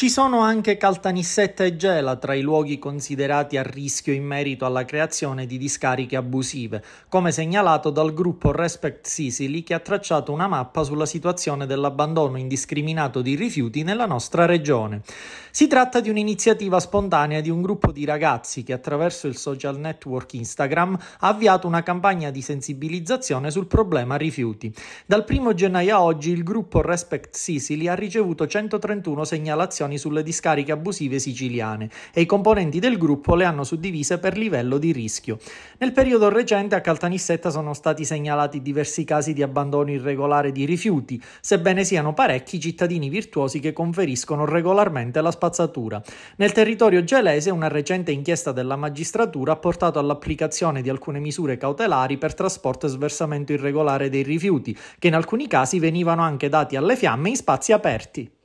Ci sono anche Caltanissetta e Gela tra i luoghi considerati a rischio in merito alla creazione di discariche abusive, come segnalato dal gruppo Respect Sicily che ha tracciato una mappa sulla situazione dell'abbandono indiscriminato di rifiuti nella nostra regione. Si tratta di un'iniziativa spontanea di un gruppo di ragazzi che attraverso il social network Instagram ha avviato una campagna di sensibilizzazione sul problema rifiuti. Dal 1 gennaio a oggi il gruppo Respect Sicily ha ricevuto 131 segnalazioni sulle discariche abusive siciliane e i componenti del gruppo le hanno suddivise per livello di rischio. Nel periodo recente a Caltanissetta sono stati segnalati diversi casi di abbandono irregolare di rifiuti, sebbene siano parecchi cittadini virtuosi che conferiscono regolarmente la spazzatura. Nel territorio gelese una recente inchiesta della magistratura ha portato all'applicazione di alcune misure cautelari per trasporto e sversamento irregolare dei rifiuti, che in alcuni casi venivano anche dati alle fiamme in spazi aperti.